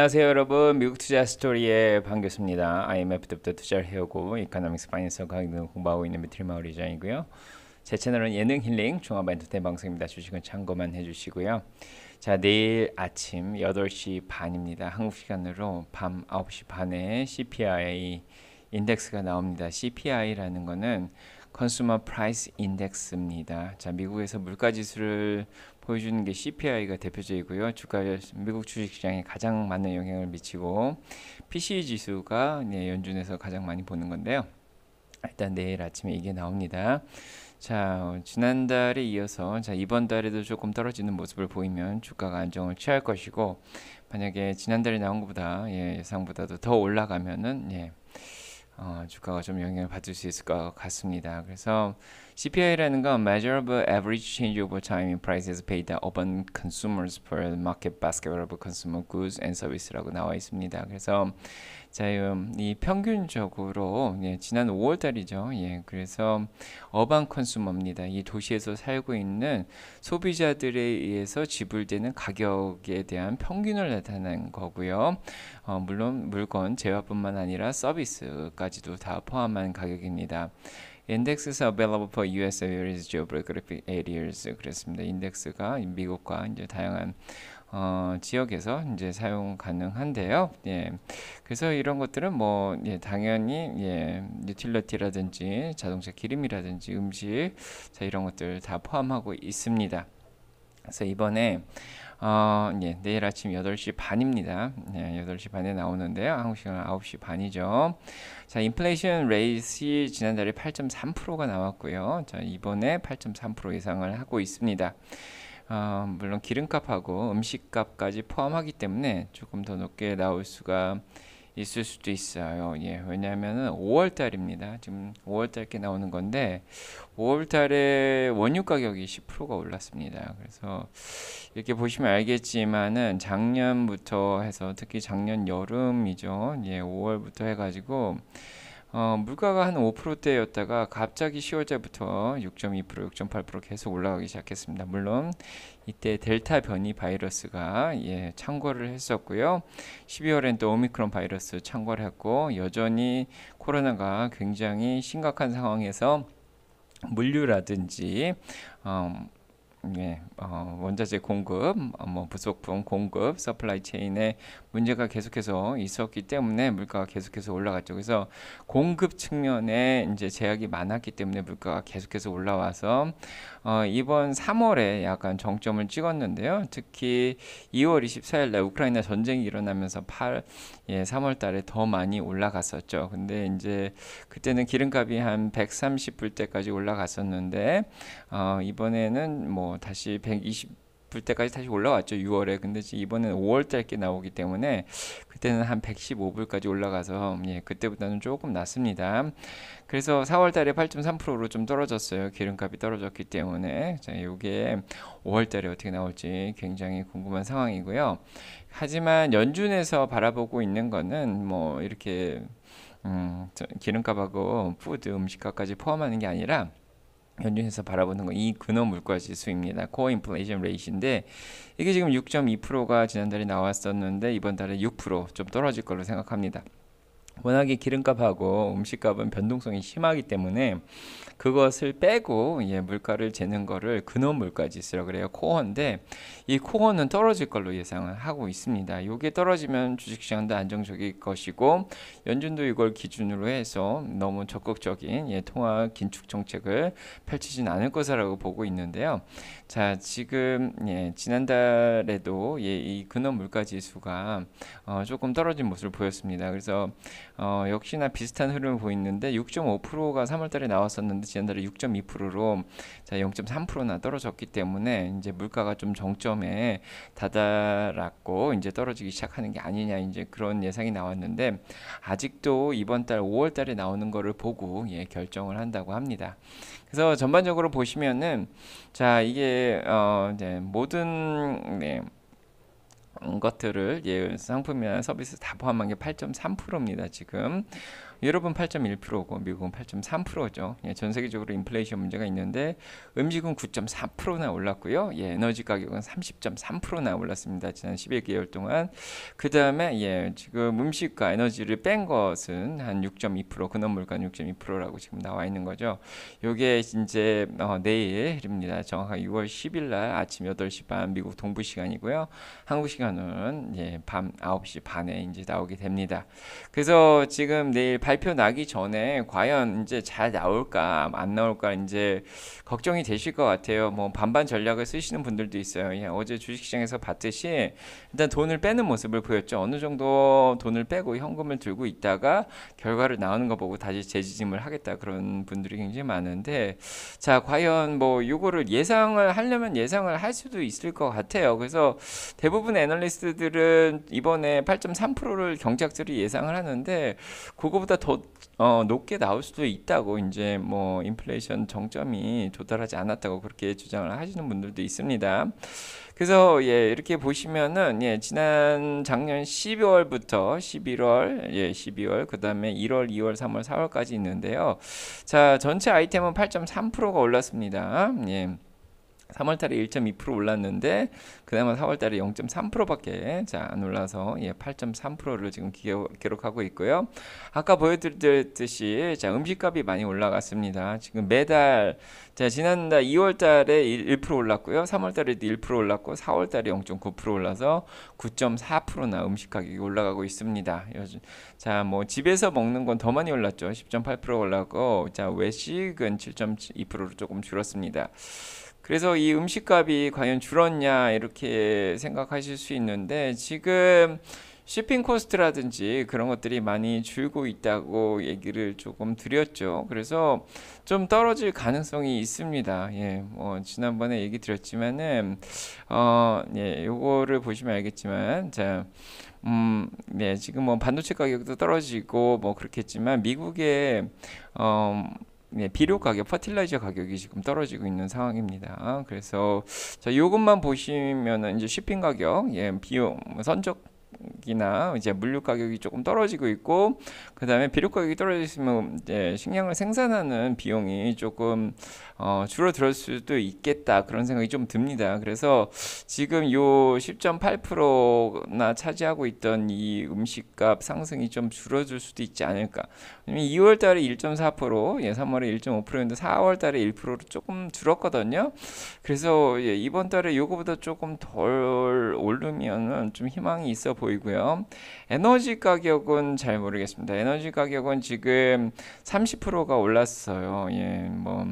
안녕하세요 여러분 미국 투자 스토리의 반교수니다 IMF부터 투자를 해오고 이카노믹스 파이낸스 강의 등 공부하고 있는 미트마우 리자이고요 제 채널은 예능 힐링 종합 엔터테인 방송입니다 주식은 참고만 해주시고요 자 내일 아침 8시 반입니다 한국 시간으로 밤 9시 반에 CPI 인덱스가 나옵니다 CPI라는 거는 컨슈머 프라이스 인덱스입니다. 자, 미국에서 물가 지수를 보여주는 게 CPI가 대표적이고요. 주가 미국 주식시장에 가장 많은 영향을 미치고 PCE 지수가 네, 연준에서 가장 많이 보는 건데요. 일단 내일 아침에 이게 나옵니다. 자 어, 지난달에 이어서 자 이번 달에도 조금 떨어지는 모습을 보이면 주가가 안정을 취할 것이고 만약에 지난달에 나온 것보다 예, 예상보다도 더 올라가면은 예, 어, 주가가 좀 영향을 받을 수 있을 것 같습니다. 그래서 CPI라는 건 Measurable Average Change Over Time in Prices Paid Upon Consumers per Market Basket of Consumer Goods and Services라고 나와 있습니다. 그래서 자, 이 평균적으로 예, 지난 5월달이죠. 예, 그래서 어반 컨슈머입니다. 이 도시에서 살고 있는 소비자들에 의해서 지불되는 가격에 대한 평균을 나타낸 거고요. 어, 물론 물건 재화뿐만 아니라 서비스까지도 다 포함한 가격입니다. indexes available for US various geographic areas 그랬습니다. 인덱스가 미국과 이제 다양한 어, 지역에서 이제 사용 가능한데요. 예. 그래서 이런 것들은 뭐 예, 당연히 예, 유틸러티라든지 자동차 기름이라든지 음식 자 이런 것들 다 포함하고 있습니다. 그래서 이번에 어, 예, 내일 아침 8시 반입니다. 예, 8시 반에 나오는데요. 한국 시간 9시 반이죠. 자, 인플레이션 레이시 지난달에 8.3%가 나왔고요. 자, 이번에 8.3% 예상을 하고 있습니다. 어, 물론 기름값하고 음식값까지 포함하기 때문에 조금 더 높게 나올 수가 있을 수도 있어요. 예, 왜냐하면 5월달입니다. 지금 5월달께 나오는 건데 5월달에 원유 가격이 10%가 올랐습니다. 그래서 이렇게 보시면 알겠지만은 작년부터 해서 특히 작년 여름이죠. 예, 5월부터 해가지고 어, 물가가 한 5%대였다가 갑자기 10월째부터 6.2%, 6.8% 계속 올라가기 시작했습니다. 물론 이때 델타 변이 바이러스가 예, 창궐을 했었고요. 12월엔 또 오미크론 바이러스 창궐했고 여전히 코로나가 굉장히 심각한 상황에서 물류라든지 어, 예, 어, 원자재 공급, 어, 뭐 부속품 공급, 서플라이 체인에 문제가 계속해서 있었기 때문에 물가가 계속해서 올라갔죠. 그래서 공급 측면에 이제 제약이 많았기 때문에 물가가 계속해서 올라와서 어, 이번 3월에 약간 정점을 찍었는데요. 특히 2월 24일 날 우크라이나 전쟁이 일어나면서 8, 예, 3월 달에 더 많이 올라갔었죠. 근데 이제 그때는 기름값이 한 130불 대까지 올라갔었는데 어, 이번에는 뭐 다시 120불 때까지 다시 올라왔죠 6월에 근데 이번엔 5월달께 나오기 때문에 그때는 한 115불까지 올라가서 예 그때보다는 조금 낮습니다 그래서 4월달에 8.3%로 좀 떨어졌어요 기름값이 떨어졌기 때문에 자 이게 5월달에 어떻게 나올지 굉장히 궁금한 상황이고요 하지만 연준에서 바라보고 있는 거는 뭐 이렇게 음, 기름값하고 푸드 음식값까지 포함하는 게 아니라 연준에서 바라보는 건 이 근원 물가 지수입니다. 코어 인플레이션 레이시인데 이게 지금 6.2%가 지난달에 나왔었는데 이번 달에 6%좀 떨어질 걸로 생각합니다. 워낙에 기름값하고 음식값은 변동성이 심하기 때문에 그것을 빼고 예, 물가를 재는 거를 근원 물가 지수라 그래요. 코어인데 이 코어는 떨어질 걸로 예상을 하고 있습니다. 이게 떨어지면 주식시장도 안정적일 것이고 연준도 이걸 기준으로 해서 너무 적극적인 예, 통화 긴축 정책을 펼치진 않을 것이라고 보고 있는데요. 자 지금 예, 지난달에도 예, 이 근원 물가 지수가 어, 조금 떨어진 모습을 보였습니다. 그래서 어, 역시나 비슷한 흐름을 보이는데 6.5%가 3월달에 나왔었는데 지난달에 6.2%로 자 0.3%나 떨어졌기 때문에 이제 물가가 좀 정점에 다다랐고 이제 떨어지기 시작하는 게 아니냐 이제 그런 예상이 나왔는데 아직도 이번 달 5월달에 나오는 거를 보고 예 결정을 한다고 합니다. 그래서 전반적으로 보시면은 자 이게 어, 모든 네, 것들을 예, 상품이나 서비스 다 포함한 게 8.3%입니다. 지금 유럽은 8.1%고 미국은 8.3%죠. 예, 전 세계적으로 인플레이션 문제가 있는데 음식은 9.4%나 올랐고요. 예, 에너지 가격은 30.3%나 올랐습니다. 지난 11개월 동안. 그다음에 예, 지금 음식과 에너지를 뺀 것은 한 6.2%, 근원물가는 6.2%라고 지금 나와 있는 거죠. 이게 이제 어, 내일입니다. 정확하게 6월 10일 날 아침 8시 반 미국 동부 시간이고요. 한국 시간은 예, 밤 9시 반에 이제 나오게 됩니다. 그래서 지금 내일 발표 나기 전에 과연 이제 잘 나올까 안 나올까 이제 걱정이 되실 것 같아요. 뭐 반반 전략을 쓰시는 분들도 있어요. 그냥 예, 어제 주식시장에서 봤듯이 일단 돈을 빼는 모습을 보였죠. 어느 정도 돈을 빼고 현금을 들고 있다가 결과를 나오는 거 보고 다시 재지짐을 하겠다 그런 분들이 굉장히 많은데 자 과연 뭐 이거를 예상을 하려면 예상을 할 수도 있을 것 같아요. 그래서 대부분 애널리스트들은 이번에 8.3%를 경작들이 예상을 하는데 그거보다 더 어, 높게 나올 수도 있다고 이제 뭐 인플레이션 정점이 도달하지 않았다고 그렇게 주장을 하시는 분들도 있습니다. 그래서 예 이렇게 보시면은 예 지난 작년 12월부터 11월 예 12월 그 다음에 1월 2월 3월 4월까지 있는데요. 자 전체 아이템은 8.3%가 올랐습니다. 예. 3월달에 1.2% 올랐는데 그나마 4월달에 0.3%밖에 안 올라서 예, 8.3%를 지금 기록하고 있고요. 아까 보여드렸듯이 자 음식값이 많이 올라갔습니다. 지금 매달 자 지난달 2월달에 1% 올랐고요, 3월달에도 1% 올랐고, 4월달에 0.9% 올라서 9.4%나 음식 가격이 올라가고 있습니다. 요즘 자뭐 집에서 먹는 건 더 많이 올랐죠. 10.8% 올랐고, 자 외식은 7.2%로 조금 줄었습니다. 그래서 이 음식값이 과연 줄었냐 이렇게 생각하실 수 있는데 지금 쇼핑 코스트라든지 그런 것들이 많이 줄고 있다고 얘기를 조금 드렸죠. 그래서 좀 떨어질 가능성이 있습니다. 예, 뭐 지난번에 얘기 드렸지만은 어, 예, 요거를 보시면 알겠지만 자. 음, 네, 지금 뭐 반도체 가격도 떨어지고 뭐 그렇겠지만 미국의 어, 예, 비료 가격, 퍼틸라이저 가격이 지금 떨어지고 있는 상황입니다. 그래서 자, 이것만 보시면은 이제 쇼핑 가격, 예, 비용, 선적 가격이나 이제 물류 가격이 조금 떨어지고 있고 그 다음에 비료 가격이 떨어지면 이제 식량을 생산하는 비용이 조금 어, 줄어들 수도 있겠다 그런 생각이 좀 듭니다. 그래서 지금 요 10.8%나 차지하고 있던 이 음식값 상승이 좀 줄어들 수도 있지 않을까. 2월 달에 1.4% 예, 3월에 1 5였데 4월 달에 1%로 조금 줄었거든요. 그래서 예, 이번 달에 요거보다 조금 덜오르면좀 희망이 있어 보이. 보이고요. 에너지 가격은 잘 모르겠습니다. 에너지 가격은 지금 30%가 올랐어요. 예, 뭐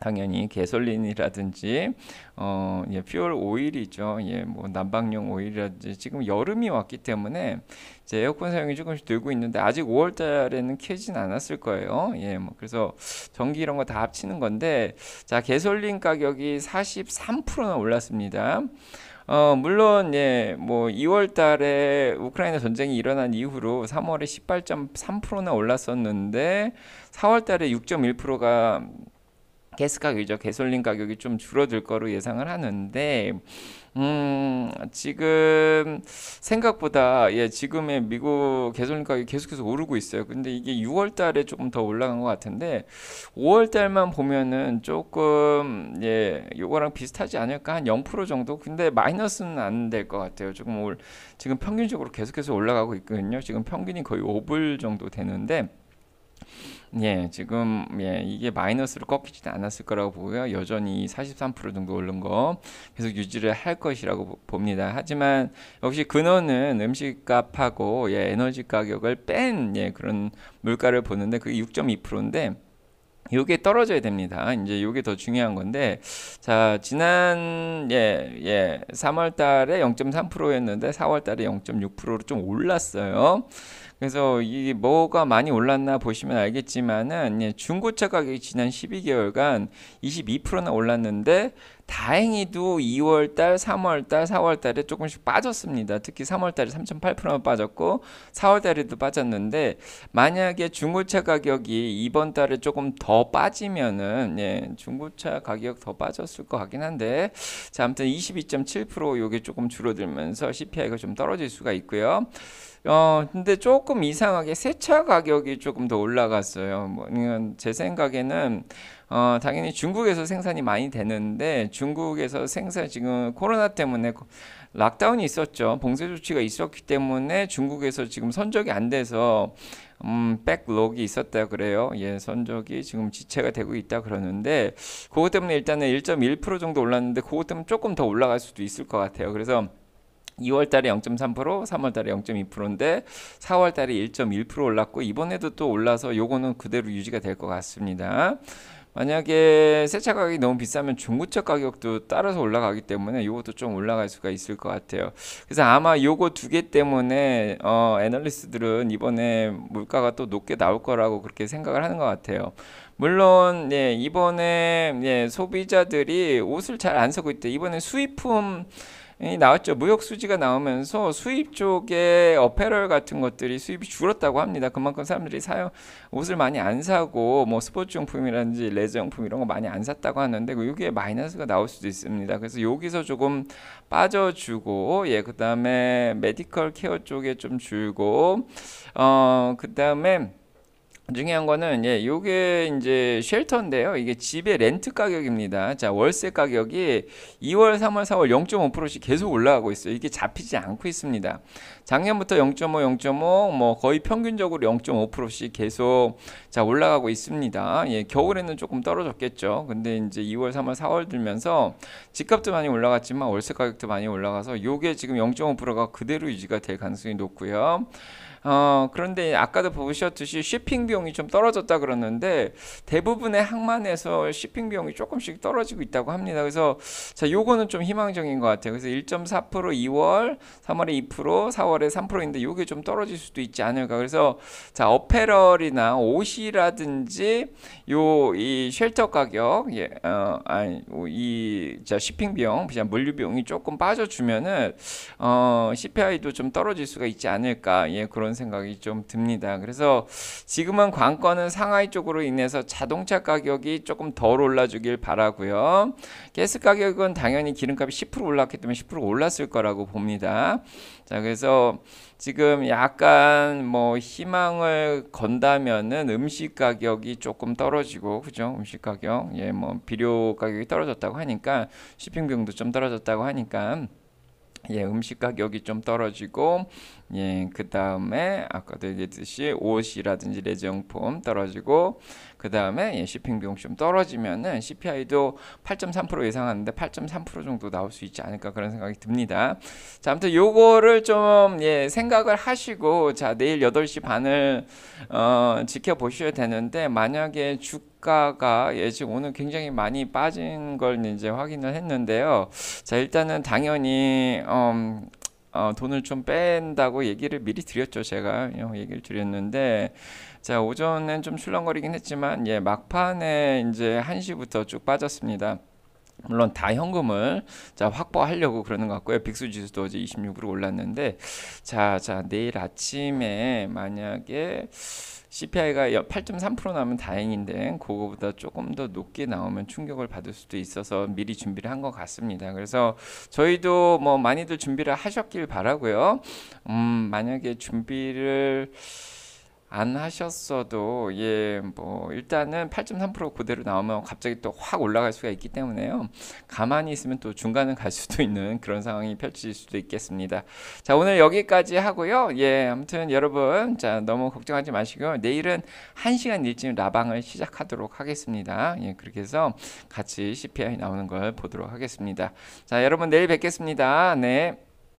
당연히 개솔린이라든지 어, 예, 퓨얼 오일이죠. 예, 뭐 난방용 오일이라든지 지금 여름이 왔기 때문에 이제 에어컨 사용이 조금씩 늘고 있는데 아직 5월 달에는 켜진 않았을 거예요. 예, 뭐 그래서 전기 이런 거 다 합치는 건데 자, 개솔린 가격이 43%나 올랐습니다. 어, 물론 예, 뭐 2월 달에 우크라이나 전쟁이 일어난 이후로 3월에 18.3%나 올랐었는데 4월 달에 6.1%가 가스 가격이죠. 개솔린 가격이 좀 줄어들 거로 예상을 하는데 음, 지금 생각보다 예, 지금의 미국 개솔린 가격이 계속해서 오르고 있어요. 근데 이게 6월 달에 조금 더 올라간 것 같은데 5월 달만 보면은 조금 예, 요거랑 비슷하지 않을까? 한 0% 정도. 근데 마이너스는 안 될 것 같아요. 조금 올 지금 평균적으로 계속해서 올라가고 있거든요. 지금 평균이 거의 5불 정도 되는데 예, 지금 예, 이게 마이너스로 꺾이지는 않았을 거라고 보고요. 여전히 43% 정도 오른 거 계속 유지를 할 것이라고 봅니다. 하지만 역시 근원은 음식값하고 예, 에너지 가격을 뺀 예, 그런 물가를 보는데 그게 6.2%인데 요게 떨어져야 됩니다. 이제 요게 더 중요한 건데, 자, 지난, 예, 예, 3월 달에 0.3% 였는데, 4월 달에 0.6%로 좀 올랐어요. 그래서 이 뭐가 많이 올랐나 보시면 알겠지만은 예, 중고차 가격이 지난 12개월간 22%나 올랐는데 다행히도 2월달, 3월달, 4월달에 조금씩 빠졌습니다. 특히 3월달에 3.8%나 빠졌고 4월달에도 빠졌는데 만약에 중고차 가격이 이번 달에 조금 더 빠지면은 예, 중고차 가격 더 빠졌을 것 같긴 한데 자 아무튼 22.7% 요게 조금 줄어들면서 CPI가 좀 떨어질 수가 있고요. 어, 근데 조금 이상하게 새차 가격이 조금 더 올라갔어요. 뭐, 제 생각에는, 어, 당연히 중국에서 생산이 많이 되는데, 중국에서 생산, 지금 코로나 때문에 락다운이 있었죠. 봉쇄 조치가 있었기 때문에 중국에서 지금 선적이 안 돼서, 음, 백록이 있었다 그래요. 예, 선적이 지금 지체가 되고 있다 그러는데, 그것 때문에 일단은 1.1% 정도 올랐는데, 그것 때문에 조금 더 올라갈 수도 있을 것 같아요. 그래서, 2월 달에 0.3%, 3월 달에 0.2%인데 4월 달에 1.1% 올랐고 이번에도 또 올라서 요거는 그대로 유지가 될 것 같습니다. 만약에 세차 가격이 너무 비싸면 중고차 가격도 따라서 올라가기 때문에 이것도 좀 올라갈 수가 있을 것 같아요. 그래서 아마 요거 두 개 때문에 어, 애널리스트들은 이번에 물가가 또 높게 나올 거라고 그렇게 생각을 하는 것 같아요. 물론 예, 이번에 예, 소비자들이 옷을 잘안 사고 있대. 이번에 수입품 나왔죠. 무역 수지가 나오면서 수입 쪽에 어페럴 같은 것들이 수입이 줄었다고 합니다. 그만큼 사람들이 사요 옷을 많이 안 사고 뭐 스포츠 용품이라든지 레저 용품 이런 거 많이 안 샀다고 하는데 여기에 그 마이너스가 나올 수도 있습니다. 그래서 여기서 조금 빠져주고 예 그다음에 메디컬 케어 쪽에 좀 줄고 어 그다음에 중요한 거는 예, 요게 이제 쉘터인데요. 이게 집의 렌트 가격입니다. 자, 월세 가격이 2월, 3월, 4월 0.5%씩 계속 올라가고 있어요. 이게 잡히지 않고 있습니다. 작년부터 0.5, 0.5 뭐 거의 평균적으로 0.5%씩 계속 자, 올라가고 있습니다. 예, 겨울에는 조금 떨어졌겠죠. 근데 이제 2월, 3월, 4월 들면서 집값도 많이 올라갔지만 월세 가격도 많이 올라가서 요게 지금 0.5%가 그대로 유지가 될 가능성이 높고요. 어, 그런데 아까도 보셨듯이 쇼핑 비용이 좀 떨어졌다 그러는데 대부분의 항만에서 쇼핑 비용이 조금씩 떨어지고 있다고 합니다. 그래서 자, 요거는 좀 희망적인 것 같아요. 그래서 1.4% 2월, 3월에 2%, 4월에 3%인데 요게 좀 떨어질 수도 있지 않을까. 그래서 자, 어페럴이나 옷이라든지 요 이 쉘터 가격 예, 어, 아니 뭐 이자 쇼핑 비용, 그냥 물류 비용이 조금 빠져 주면은 어, CPI도 좀 떨어질 수가 있지 않을까. 예, 그런 생각이 좀 듭니다. 그래서 지금은 관건은 상하이 쪽으로 인해서 자동차 가격이 조금 덜 올라주길 바라고요. 가스 가격은 당연히 기름값이 10% 올랐기 때문에 10% 올랐을 거라고 봅니다. 자, 그래서 지금 약간 뭐 희망을 건다면은 음식 가격이 조금 떨어지고 그죠? 음식 가격. 예, 뭐 비료 가격이 떨어졌다고 하니까 쇼핑비용도 좀 떨어졌다고 하니까 예, 음식 가격이 좀 떨어지고 예, 그 다음에 아까도 얘기했듯이 옷이라든지 레저용품 떨어지고 그 다음에 예, 쇼핑 비용 좀 떨어지면은 CPI도 8.3% 예상하는데 8.3% 정도 나올 수 있지 않을까 그런 생각이 듭니다. 자, 아무튼 요거를 좀 예, 생각을 하시고 자 내일 8시 반을 어, 지켜보셔야 되는데 만약에 주가가 예, 지금 오늘 굉장히 많이 빠진 걸 이제 확인을 했는데요. 자, 일단은 당연히, 음, 어, 돈을 좀 뺀다고 얘기를 미리 드렸죠. 제가 얘기를 드렸는데, 자, 오전엔 좀 출렁거리긴 했지만 예, 막판에 이제 1시부터 쭉 빠졌습니다. 물론 다 현금을 자 확보하려고 그러는 것 같고요. 빅스 지수도 어제 26으로 올랐는데 자, 자 내일 아침에 만약에 CPI가 8.3%나면 다행인데 그거보다 조금 더 높게 나오면 충격을 받을 수도 있어서 미리 준비를 한 것 같습니다. 그래서 저희도 뭐 많이들 준비를 하셨길 바라고요. 음, 만약에 준비를 안 하셨어도 예 뭐 일단은 8.3% 그대로 나오면 갑자기 또 확 올라갈 수가 있기 때문에요 가만히 있으면 또 중간은 갈 수도 있는 그런 상황이 펼쳐질 수도 있겠습니다 자 오늘 여기까지 하고요 예 아무튼 여러분 자 너무 걱정하지 마시고 내일은 1시간 일찍 라방을 시작하도록 하겠습니다 예 그렇게 해서 같이 CPI 나오는 걸 보도록 하겠습니다 자 여러분 내일 뵙겠습니다 네